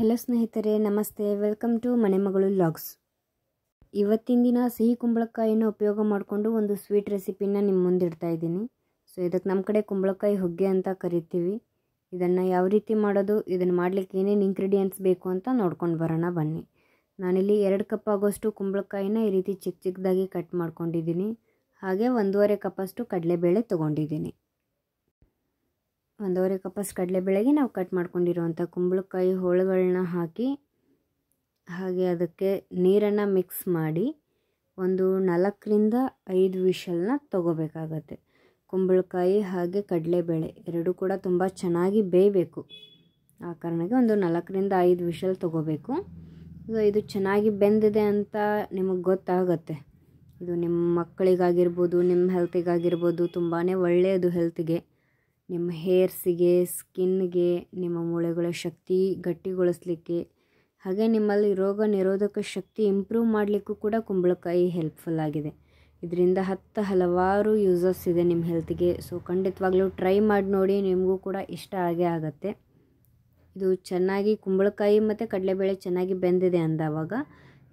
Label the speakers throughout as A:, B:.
A: hello ಸ್ನೇಹಿತರೆ ನಮಸ್ತೆ welcome to ಮನೆ ಮಗಳು ಲಾಗ್ಸ್ ಇವತ್ತಿನ ದಿನ ಸಿಹಿ ಕುಂಬಳಕಾಯಿಯನ್ನು ಉಪಯೋಗ ಮಾಡಿಕೊಂಡು ಒಂದು ಸ್ವೀಟ್ ರೆಸಿಪಿನ ನಿಮ್ಮ ಮುಂದೆ ಇಡ್ತಾ ಇದ್ದೀನಿ ಸೊ ಇದಕ್ಕೆ ನಮ್ಮ ಕಡೆ ಕುಂಬಳಕಾಯಿ ಹೊಗ್ಗೆ ಅಂತ ಕರಿತೀವಿ ಇದನ್ನು ಯಾವ ರೀತಿ ಮಾಡೋದು ಇದನ್ನು ಮಾಡಲಿಕ್ಕೆ ಏನೇನು ಇಂಗ್ರೀಡಿಯೆಂಟ್ಸ್ ಬೇಕು ಅಂತ ನೋಡ್ಕೊಂಡು ಬರೋಣ ಬನ್ನಿ ನಾನಿಲ್ಲಿ ಎರಡು ಕಪ್ ಆಗೋಷ್ಟು ಕುಂಬಳಕಾಯಿನ ಈ ರೀತಿ ಚಿಕ್ಕ ಚಿಕ್ಕದಾಗಿ ಕಟ್ ಮಾಡ್ಕೊಂಡಿದ್ದೀನಿ ಹಾಗೆ ಒಂದೂವರೆ ಕಪ್ಪಷ್ಟು ಕಡಲೆಬೇಳೆ ತೊಗೊಂಡಿದ್ದೀನಿ ಒಂದೂವರೆ ಕಪ್ಪಸ್ ಕಡಲೆಬೇಳೆಗೆ ನಾವು ಕಟ್ ಮಾಡ್ಕೊಂಡಿರುವಂಥ ಕುಂಬಳಕಾಯಿ ಹೋಳುಗಳನ್ನ ಹಾಕಿ ಹಾಗೆ ಅದಕ್ಕೆ ನೀರನ್ನು ಮಿಕ್ಸ್ ಮಾಡಿ ಒಂದು ನಾಲ್ಕರಿಂದ ಐದು ವಿಷಲನ್ನ ತಗೋಬೇಕಾಗತ್ತೆ ಕುಂಬಳಕಾಯಿ ಹಾಗೆ ಕಡಲೆಬೇಳೆ ಎರಡೂ ಕೂಡ ತುಂಬ ಚೆನ್ನಾಗಿ ಬೇಯಬೇಕು ಆ ಕಾರಣಕ್ಕೆ ಒಂದು ನಾಲ್ಕರಿಂದ ಐದು ವಿಷಲ್ ತಗೋಬೇಕು ಇದು ಚೆನ್ನಾಗಿ ಬೆಂದಿದೆ ಅಂತ ನಿಮಗೆ ಗೊತ್ತಾಗತ್ತೆ ಇದು ನಿಮ್ಮ ಮಕ್ಕಳಿಗಾಗಿರ್ಬೋದು ನಿಮ್ಮ ಹೆಲ್ತಿಗಾಗಿರ್ಬೋದು ತುಂಬಾ ಒಳ್ಳೆಯದು ಹೆಲ್ತಿಗೆ ನಿಮ್ಮ ಹೇರ್ಸಿಗೆ ಸ್ಕಿನ್ಗೆ ನಿಮ್ಮ ಮೂಳೆಗಳ ಶಕ್ತಿ ಗಟ್ಟಿಗೊಳಿಸ್ಲಿಕ್ಕೆ ಹಾಗೆ ನಿಮ್ಮಲ್ಲಿ ರೋಗ ನಿರೋಧಕ ಶಕ್ತಿ ಇಂಪ್ರೂವ್ ಮಾಡಲಿಕ್ಕೂ ಕೂಡ ಕುಂಬಳಕಾಯಿ ಹೆಲ್ಪ್ಫುಲ್ ಆಗಿದೆ ಇದರಿಂದ ಹತ್ತು ಹಲವಾರು ಯೂಸಸ್ ಇದೆ ನಿಮ್ಮ ಹೆಲ್ತ್ಗೆ ಸೊ ಖಂಡಿತವಾಗ್ಲೂ ಟ್ರೈ ಮಾಡಿ ನೋಡಿ ನಿಮಗೂ ಕೂಡ ಇಷ್ಟ ಆಗೇ ಆಗುತ್ತೆ ಇದು ಚೆನ್ನಾಗಿ ಕುಂಬಳಕಾಯಿ ಮತ್ತು ಕಡಲೆಬೇಳೆ ಚೆನ್ನಾಗಿ ಬೆಂದಿದೆ ಅಂದವಾಗ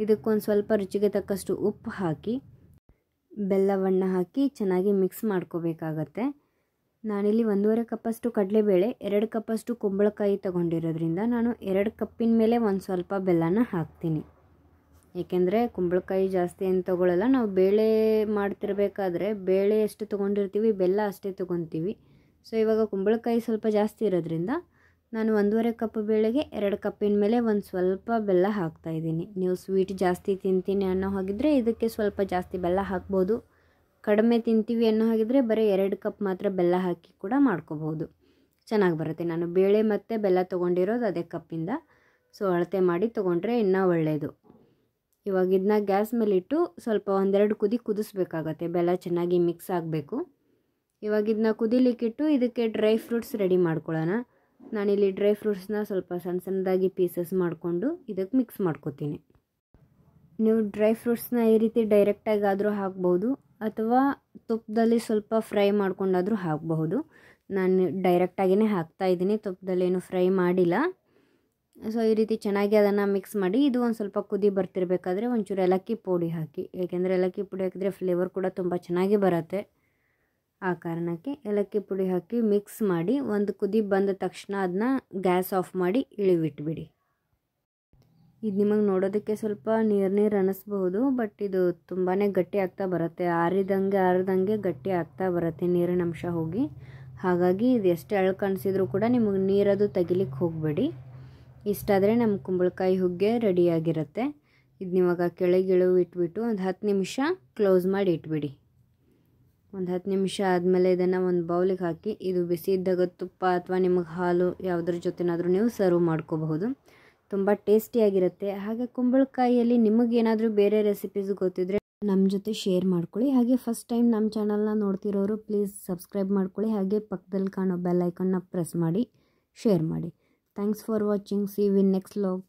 A: ಇದಕ್ಕೊಂದು ಸ್ವಲ್ಪ ರುಚಿಗೆ ತಕ್ಕಷ್ಟು ಉಪ್ಪು ಹಾಕಿ ಬೆಲ್ಲವನ್ನು ಹಾಕಿ ಚೆನ್ನಾಗಿ ಮಿಕ್ಸ್ ಮಾಡ್ಕೋಬೇಕಾಗತ್ತೆ ನಾನಿಲ್ಲಿ ಒಂದೂವರೆ ಕಪ್ಪಷ್ಟು ಕಡಲೆಬೇಳೆ ಎರಡು ಕಪ್ಪಷ್ಟು ಕುಂಬಳಕಾಯಿ ತಗೊಂಡಿರೋದ್ರಿಂದ ನಾನು ಎರಡು ಕಪ್ಪಿನ ಮೇಲೆ ಒಂದು ಸ್ವಲ್ಪ ಬೆಲ್ಲನ ಹಾಕ್ತೀನಿ ಏಕೆಂದರೆ ಕುಂಬಳಕಾಯಿ ಜಾಸ್ತಿ ಏನು ತೊಗೊಳ್ಳಲ್ಲ ನಾವು ಬೇಳೆ ಮಾಡ್ತಿರಬೇಕಾದ್ರೆ ಬೇಳೆ ಎಷ್ಟು ತೊಗೊಂಡಿರ್ತೀವಿ ಬೆಲ್ಲ ಅಷ್ಟೇ ತೊಗೊತೀವಿ ಸೊ ಇವಾಗ ಕುಂಬಳಕಾಯಿ ಸ್ವಲ್ಪ ಜಾಸ್ತಿ ಇರೋದ್ರಿಂದ ನಾನು ಒಂದೂವರೆ ಕಪ್ ಬೇಳೆಗೆ ಎರಡು ಕಪ್ಪಿನ ಮೇಲೆ ಒಂದು ಸ್ವಲ್ಪ ಬೆಲ್ಲ ಹಾಕ್ತಾಯಿದ್ದೀನಿ ನೀವು ಸ್ವೀಟ್ ಜಾಸ್ತಿ ತಿಂತೀನಿ ಅನ್ನೋ ಹಾಗಿದ್ರೆ ಇದಕ್ಕೆ ಸ್ವಲ್ಪ ಜಾಸ್ತಿ ಬೆಲ್ಲ ಹಾಕ್ಬೋದು ಕಡಿಮೆ ತಿಂತೀವಿ ಅನ್ನೋ ಹಾಗಿದ್ರೆ ಬರೀ ಎರಡು ಕಪ್ ಮಾತ್ರ ಬೆಲ್ಲ ಹಾಕಿ ಕೂಡ ಮಾಡ್ಕೋಬೋದು ಚೆನ್ನಾಗಿ ಬರುತ್ತೆ ನಾನು ಬೇಳೆ ಮತ್ತು ಬೆಲ್ಲ ತೊಗೊಂಡಿರೋದು ಅದೇ ಕಪ್ಪಿಂದ ಸೊ ಅಳತೆ ಮಾಡಿ ತೊಗೊಂಡ್ರೆ ಇನ್ನೂ ಒಳ್ಳೆಯದು ಇವಾಗ ಇದನ್ನ ಗ್ಯಾಸ್ ಇಟ್ಟು ಸ್ವಲ್ಪ ಒಂದೆರಡು ಕುದಿ ಕುದಿಸ್ಬೇಕಾಗತ್ತೆ ಬೆಲ್ಲ ಚೆನ್ನಾಗಿ ಮಿಕ್ಸ್ ಆಗಬೇಕು ಇವಾಗ ಇದನ್ನ ಕುದಿಲಿಕ್ಕಿಟ್ಟು ಇದಕ್ಕೆ ಡ್ರೈ ಫ್ರೂಟ್ಸ್ ರೆಡಿ ಮಾಡ್ಕೊಳ್ಳೋಣ ನಾನಿಲ್ಲಿ ಡ್ರೈ ಫ್ರೂಟ್ಸ್ನ ಸ್ವಲ್ಪ ಸಣ್ಣ ಸಣ್ಣದಾಗಿ ಪೀಸಸ್ ಮಾಡಿಕೊಂಡು ಇದಕ್ಕೆ ಮಿಕ್ಸ್ ಮಾಡ್ಕೋತೀನಿ ನೀವು ಡ್ರೈ ಫ್ರೂಟ್ಸ್ನ ಈ ರೀತಿ ಡೈರೆಕ್ಟಾಗಿ ಆದರೂ ಹಾಕ್ಬೋದು ಅಥವಾ ತುಪ್ಪದಲ್ಲಿ ಸ್ವಲ್ಪ ಫ್ರೈ ಮಾಡ್ಕೊಂಡಾದರೂ ಹಾಕಬಹುದು ನಾನು ಡೈರೆಕ್ಟಾಗಿಯೇ ಹಾಕ್ತಾ ಇದ್ದೀನಿ ಏನು ಫ್ರೈ ಮಾಡಿಲ್ಲ ಸೊ ಈ ರೀತಿ ಚೆನ್ನಾಗಿ ಅದನ್ನು ಮಿಕ್ಸ್ ಮಾಡಿ ಇದು ಒಂದು ಸ್ವಲ್ಪ ಕುದಿ ಬರ್ತಿರಬೇಕಾದ್ರೆ ಒಂಚೂರು ಏಲಕ್ಕಿ ಪುಡಿ ಹಾಕಿ ಏಕೆಂದರೆ ಏಲಕ್ಕಿ ಪುಡಿ ಹಾಕಿದರೆ ಫ್ಲೇವರ್ ಕೂಡ ತುಂಬ ಚೆನ್ನಾಗಿ ಬರುತ್ತೆ ಆ ಕಾರಣಕ್ಕೆ ಏಲಕ್ಕಿ ಪುಡಿ ಹಾಕಿ ಮಿಕ್ಸ್ ಮಾಡಿ ಒಂದು ಕುದಿ ಬಂದ ತಕ್ಷಣ ಅದನ್ನ ಗ್ಯಾಸ್ ಆಫ್ ಮಾಡಿ ಇಳಿಬಿಟ್ಬಿಡಿ ಇದು ನಿಮಗೆ ನೋಡೋದಕ್ಕೆ ಸ್ವಲ್ಪ ನೀರು ನೀರು ಅನ್ನಿಸ್ಬಹುದು ಬಟ್ ಇದು ತುಂಬಾ ಗಟ್ಟಿ ಆಗ್ತಾ ಬರುತ್ತೆ ಆರಿದಂಗೆ ಆರಿದಂಗೆ ಗಟ್ಟಿ ಆಗ್ತಾ ಬರುತ್ತೆ ನೀರಿನ ಅಂಶ ಹೋಗಿ ಹಾಗಾಗಿ ಇದು ಎಷ್ಟು ಎಳ್ಳು ಕಾಣಿಸಿದ್ರೂ ಕೂಡ ನಿಮಗೆ ನೀರದು ತೆಗಿಲಿಕ್ಕೆ ಹೋಗಬೇಡಿ ಇಷ್ಟಾದರೆ ನಮ್ಮ ಕುಂಬಳಕಾಯಿ ಹುಗ್ಗೆ ರೆಡಿಯಾಗಿರುತ್ತೆ ಇದು ನಿಮಗೆ ಕೆಳಗಿಳು ಇಟ್ಬಿಟ್ಟು ಒಂದು ಹತ್ತು ನಿಮಿಷ ಕ್ಲೋಸ್ ಮಾಡಿ ಇಟ್ಬಿಡಿ ಒಂದು ಹತ್ತು ನಿಮಿಷ ಆದಮೇಲೆ ಇದನ್ನು ಒಂದು ಬೌಲಿಗೆ ಹಾಕಿ ಇದು ಬಿಸಿ ಇದ್ದಾಗ ತುಪ್ಪ ಅಥವಾ ನಿಮಗೆ ಹಾಲು ಯಾವುದ್ರ ಜೊತೆನಾದರೂ ನೀವು ಸರ್ವ್ ಮಾಡ್ಕೋಬಹುದು ತುಂಬ ಟೇಸ್ಟಿಯಾಗಿರುತ್ತೆ ಹಾಗೆ ಕುಂಬಳಕಾಯಿಯಲ್ಲಿ ನಿಮಗೇನಾದರೂ ಬೇರೆ ರೆಸಿಪೀಸ್ ಗೊತ್ತಿದ್ರೆ ನಮ್ಮ ಜೊತೆ ಶೇರ್ ಮಾಡ್ಕೊಳ್ಳಿ ಹಾಗೆ ಫಸ್ಟ್ ಟೈಮ್ ನಮ್ಮ ಚಾನಲ್ನ ನೋಡ್ತಿರೋರು ಪ್ಲೀಸ್ ಸಬ್ಸ್ಕ್ರೈಬ್ ಮಾಡ್ಕೊಳ್ಳಿ ಹಾಗೆ ಪಕ್ಕದಲ್ಲಿ ಕಾಣೋ ಬೆಲ್ ಐಕನ್ನ ಪ್ರೆಸ್ ಮಾಡಿ ಶೇರ್ ಮಾಡಿ thanks for watching see you in next log